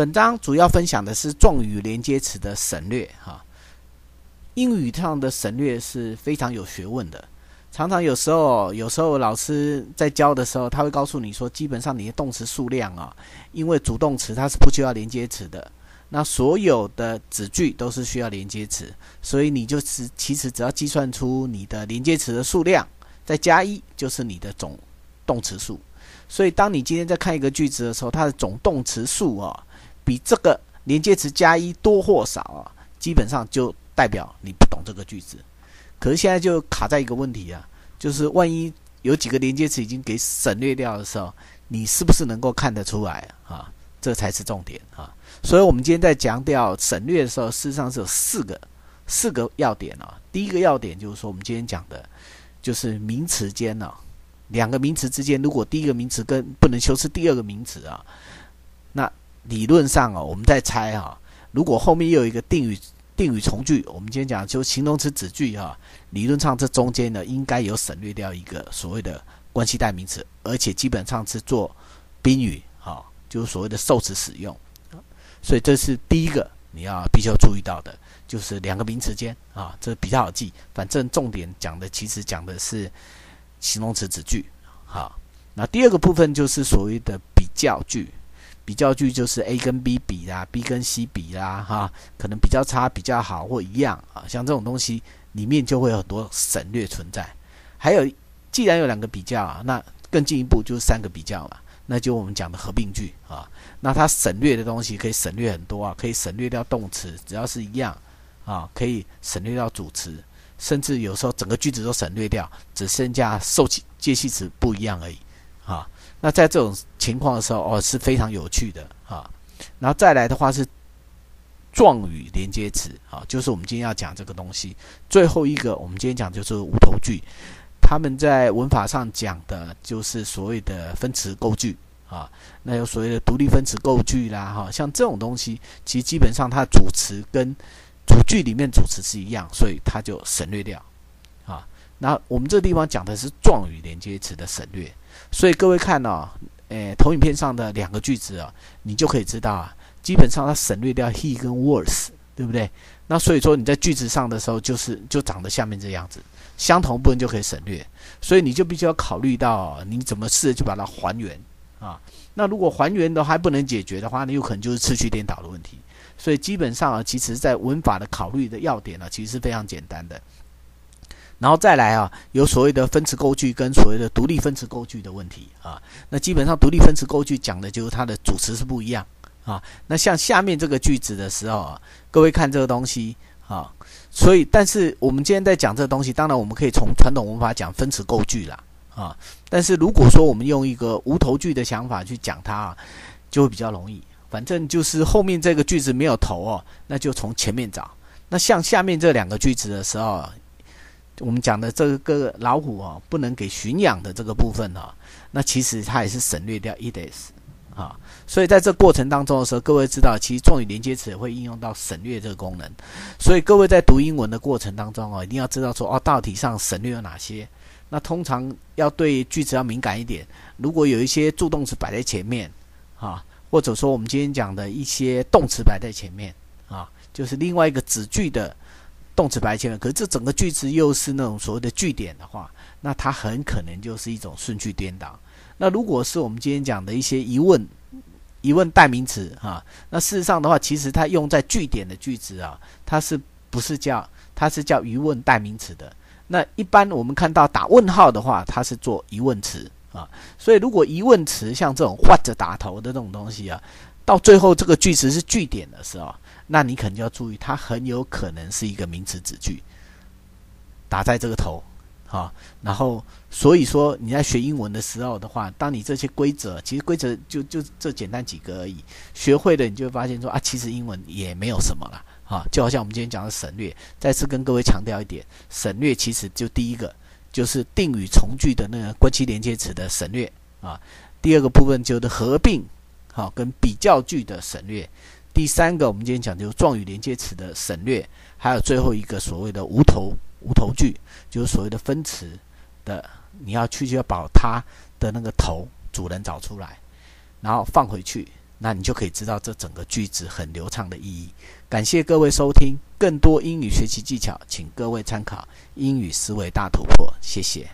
本章主要分享的是状语连接词的省略哈，英语上的省略是非常有学问的。常常有时候，有时候老师在教的时候，他会告诉你说，基本上你的动词数量啊，因为主动词它是不需要连接词的，那所有的子句都是需要连接词，所以你就是其实只要计算出你的连接词的数量，再加一就是你的总动词数。所以当你今天在看一个句子的时候，它的总动词数啊。比这个连接词加一多或少啊，基本上就代表你不懂这个句子。可是现在就卡在一个问题啊，就是万一有几个连接词已经给省略掉的时候，你是不是能够看得出来啊？这才是重点啊！所以，我们今天在强调省略的时候，事实上是有四个四个要点啊。第一个要点就是说，我们今天讲的就是名词间呢，两个名词之间，如果第一个名词跟不能修饰第二个名词啊。理论上啊，我们在猜哈，如果后面又有一个定语定语从句，我们今天讲就形容词子句哈，理论上这中间呢应该有省略掉一个所谓的关系代名词，而且基本上是做宾语啊，就是所谓的受词使用。所以这是第一个你要必须要注意到的，就是两个名词间啊，这比较好记。反正重点讲的其实讲的是形容词子句啊，那第二个部分就是所谓的比较句。比较句就是 A 跟 B 比啦，B 跟 C 比啦，哈，可能比较差、比较好或一样啊。像这种东西里面就会有很多省略存在。还有，既然有两个比较啊，那更进一步就是三个比较嘛，那就我们讲的合并句啊。那它省略的东西可以省略很多啊，可以省略掉动词，只要是一样啊，可以省略掉主词，甚至有时候整个句子都省略掉，只剩下受器介系词不一样而已啊。那在这种情况的时候，哦，是非常有趣的啊。然后再来的话是状语连接词啊，就是我们今天要讲这个东西。最后一个，我们今天讲就是无头句，他们在文法上讲的就是所谓的分词构句啊。那有所谓的独立分词构句啦，哈，像这种东西，其实基本上它主词跟主句里面主词是一样，所以它就省略掉。那我们这地方讲的是状语连接词的省略，所以各位看哦，诶，投影片上的两个句子啊，你就可以知道啊，基本上它省略掉 he 跟 was，对不对？那所以说你在句子上的时候，就是就长得下面这样子，相同部分就可以省略，所以你就必须要考虑到你怎么试着去把它还原啊。那如果还原都还不能解决的话，你有可能就是次序颠倒的问题。所以基本上啊，其实，在文法的考虑的要点呢，其实是非常简单的。然后再来啊，有所谓的分词构句跟所谓的独立分词构句的问题啊。那基本上独立分词构句讲的就是它的主词是不一样啊。那像下面这个句子的时候啊，各位看这个东西啊。所以，但是我们今天在讲这个东西，当然我们可以从传统文化讲分词构句啦啊。但是如果说我们用一个无头句的想法去讲它，啊，就会比较容易。反正就是后面这个句子没有头哦，那就从前面找。那像下面这两个句子的时候。我们讲的这个老虎啊，不能给驯养的这个部分哦，那其实它也是省略掉 “is” 啊，所以在这过程当中的时候，各位知道，其实状语连接词会应用到省略这个功能。所以各位在读英文的过程当中啊，一定要知道说，哦，大体上省略有哪些。那通常要对句子要敏感一点，如果有一些助动词摆在前面啊，或者说我们今天讲的一些动词摆在前面啊，就是另外一个子句的。动词排前面，可是这整个句子又是那种所谓的句点的话，那它很可能就是一种顺序颠倒。那如果是我们今天讲的一些疑问疑问代名词啊，那事实上的话，其实它用在句点的句子啊，它是不是叫它是叫疑问代名词的？那一般我们看到打问号的话，它是做疑问词啊。所以如果疑问词像这种 w 着打头的这种东西啊，到最后这个句子是句点的时候。那你可能就要注意，它很有可能是一个名词子句，打在这个头，好，然后所以说你在学英文的时候的话，当你这些规则，其实规则就就这简单几个而已，学会了你就会发现说啊，其实英文也没有什么了，啊，就好像我们今天讲的省略，再次跟各位强调一点，省略其实就第一个就是定语从句的那个关系连接词的省略啊，第二个部分就是合并，好，跟比较句的省略。第三个，我们今天讲就是状语连接词的省略，还有最后一个所谓的无头无头句，就是所谓的分词的，你要去就要把它的那个头主人找出来，然后放回去，那你就可以知道这整个句子很流畅的意义。感谢各位收听，更多英语学习技巧，请各位参考《英语思维大突破》，谢谢。